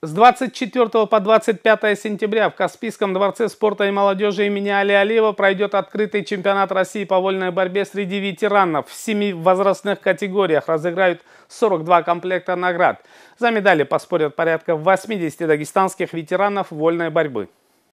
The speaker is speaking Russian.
С 24 по 25 сентября в Каспийском дворце спорта и молодежи имени Али Алиева пройдет открытый чемпионат России по вольной борьбе среди ветеранов. В семи возрастных категориях разыграют 42 комплекта наград. За медали поспорят порядка 80 дагестанских ветеранов вольной борьбы.